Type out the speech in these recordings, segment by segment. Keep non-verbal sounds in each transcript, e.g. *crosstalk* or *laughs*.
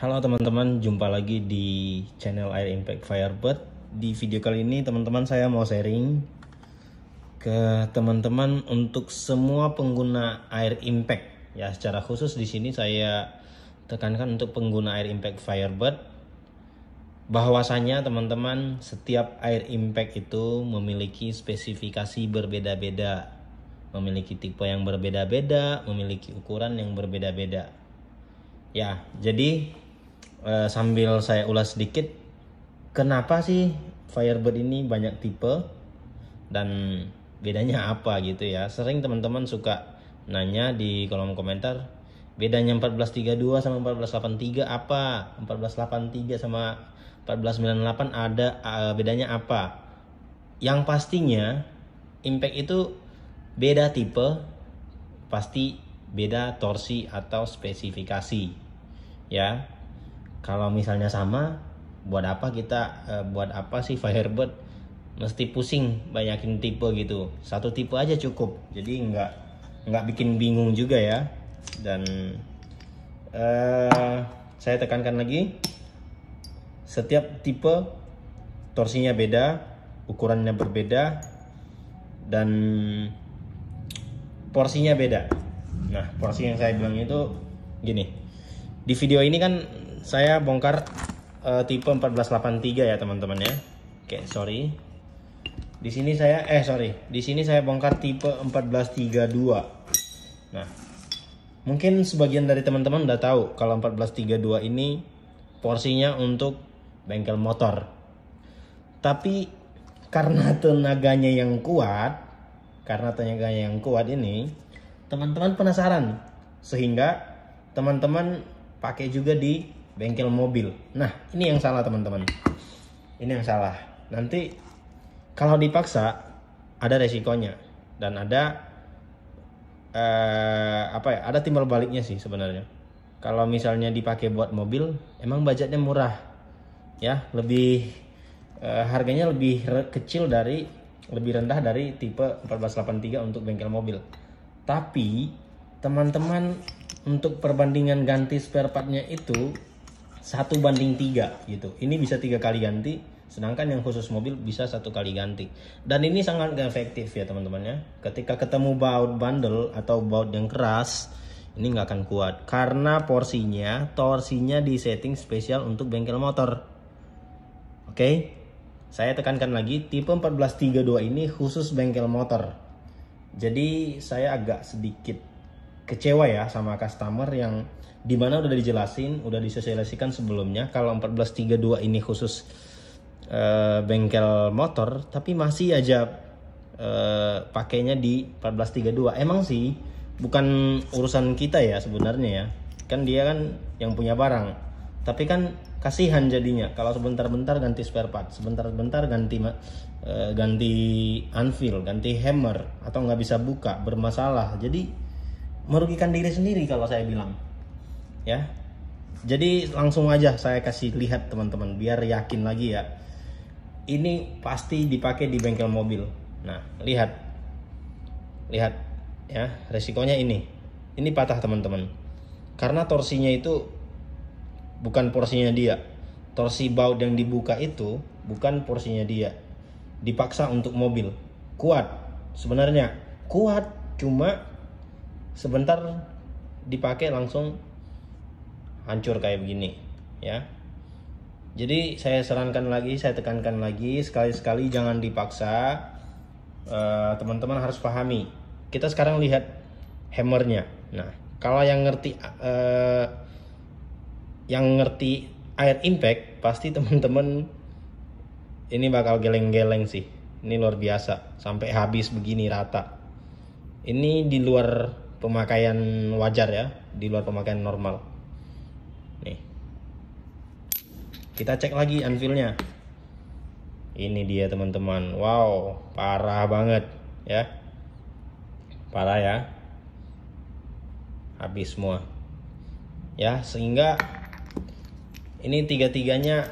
Halo teman-teman, jumpa lagi di channel Air Impact Firebird. Di video kali ini teman-teman saya mau sharing ke teman-teman untuk semua pengguna Air Impact. Ya, secara khusus di sini saya tekankan untuk pengguna Air Impact Firebird bahwasanya teman-teman setiap Air Impact itu memiliki spesifikasi berbeda-beda, memiliki tipe yang berbeda-beda, memiliki ukuran yang berbeda-beda. Ya, jadi Eh, sambil saya ulas sedikit kenapa sih Firebird ini banyak tipe dan bedanya *laughs* apa gitu ya. Sering teman-teman suka nanya di kolom komentar bedanya 1432 sama 1483 apa? 1483 sama 1498 ada uh, bedanya apa? Yang pastinya impact itu beda tipe pasti beda torsi atau spesifikasi ya kalau misalnya sama buat apa kita uh, buat apa sih Firebird mesti pusing banyakin tipe gitu satu tipe aja cukup jadi nggak nggak bikin bingung juga ya dan uh, saya tekankan lagi setiap tipe torsinya beda ukurannya berbeda dan porsinya beda nah porsi yang saya bilang itu gini di video ini kan saya bongkar uh, tipe 1483 ya teman-teman ya. Oke, okay, sorry. Di sini saya eh sorry, di sini saya bongkar tipe 1432. Nah, mungkin sebagian dari teman-teman udah tahu kalau 1432 ini porsinya untuk bengkel motor. Tapi karena *laughs* tenaganya yang kuat, karena tenaganya yang kuat ini, teman-teman penasaran sehingga teman-teman pakai juga di bengkel mobil. Nah, ini yang salah teman-teman. Ini yang salah. Nanti kalau dipaksa ada resikonya dan ada eh, apa ya? Ada timbal baliknya sih sebenarnya. Kalau misalnya dipakai buat mobil, emang budgetnya murah, ya lebih eh, harganya lebih kecil dari lebih rendah dari tipe 1483 untuk bengkel mobil. Tapi teman-teman untuk perbandingan ganti spare partnya itu satu banding tiga gitu. Ini bisa tiga kali ganti, sedangkan yang khusus mobil bisa satu kali ganti. Dan ini sangat efektif ya teman teman ya Ketika ketemu baut bandel atau baut yang keras, ini nggak akan kuat karena porsinya, torsinya disetting spesial untuk bengkel motor. Oke, okay? saya tekankan lagi tipe 1432 ini khusus bengkel motor. Jadi saya agak sedikit kecewa ya sama customer yang dimana udah dijelasin, udah disosialisasikan sebelumnya kalau 1432 ini khusus uh, bengkel motor tapi masih aja uh, pakainya di 1432. Emang sih bukan urusan kita ya sebenarnya ya. Kan dia kan yang punya barang. Tapi kan kasihan jadinya kalau sebentar-bentar ganti spare part, sebentar-bentar ganti uh, ganti anvil, ganti hammer atau nggak bisa buka bermasalah. Jadi merugikan diri sendiri kalau saya bilang ya jadi langsung aja saya kasih lihat teman-teman biar yakin lagi ya ini pasti dipakai di bengkel mobil nah lihat lihat ya resikonya ini ini patah teman-teman karena torsinya itu bukan porsinya dia torsi baut yang dibuka itu bukan porsinya dia dipaksa untuk mobil kuat sebenarnya kuat cuma sebentar dipakai langsung hancur kayak begini ya jadi saya sarankan lagi saya tekankan lagi sekali-sekali jangan dipaksa eh, teman-teman uh, harus pahami kita sekarang lihat hammernya nah kalau yang ngerti uh, yang ngerti air impact pasti *laughs* teman-teman ini bakal geleng-geleng sih ini luar biasa sampai habis begini rata ini di luar pemakaian wajar ya, di luar pemakaian normal. Nih. Kita cek lagi anvilnya. Ini dia teman-teman. Wow, parah banget ya. Parah ya. Habis semua. Ya, sehingga ini tiga-tiganya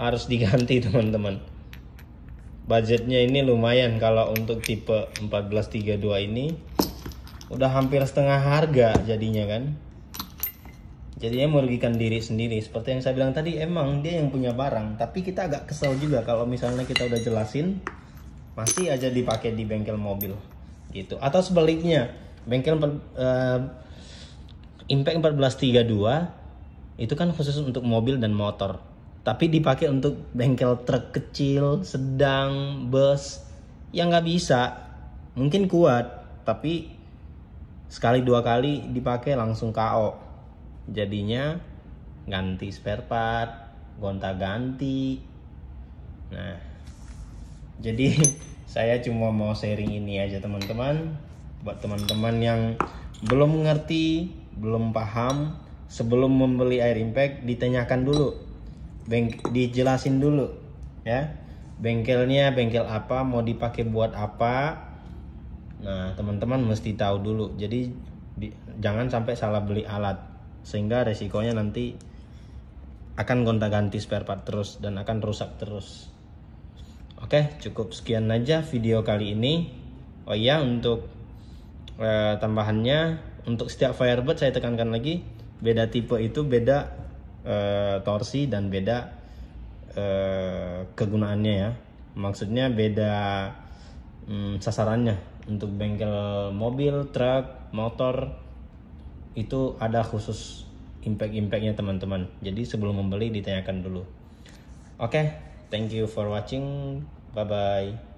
harus diganti *laughs* teman-teman. Budgetnya ini lumayan kalau untuk tipe 1432 ini udah hampir setengah harga jadinya kan jadinya merugikan diri sendiri seperti yang saya bilang tadi emang dia yang punya barang tapi kita agak kesel juga kalau misalnya kita udah jelasin masih aja dipakai di bengkel mobil gitu atau sebaliknya bengkel uh, impact 1432 itu kan khusus untuk mobil dan motor tapi dipakai untuk bengkel truk kecil sedang bus yang nggak bisa mungkin kuat tapi sekali dua kali dipakai langsung KO jadinya ganti spare part gonta ganti nah jadi *laughs* saya cuma mau sharing ini aja teman-teman buat teman-teman yang belum mengerti belum paham sebelum membeli air impact ditanyakan dulu Beng dijelasin dulu ya bengkelnya bengkel apa mau dipakai buat apa Nah, teman-teman mesti tahu dulu. Jadi di, jangan sampai salah beli alat sehingga resikonya nanti akan gonta-ganti spare part terus dan akan rusak terus. Oke, cukup sekian aja video kali ini. Oh iya, untuk e, tambahannya untuk setiap Firebird saya tekankan lagi beda tipe itu beda e, torsi dan beda e, kegunaannya ya. Maksudnya beda hmm, sasarannya untuk bengkel mobil, truk, motor itu ada khusus impact-impactnya teman-teman. Jadi sebelum membeli ditanyakan dulu. Oke, okay, thank you for watching. Bye bye.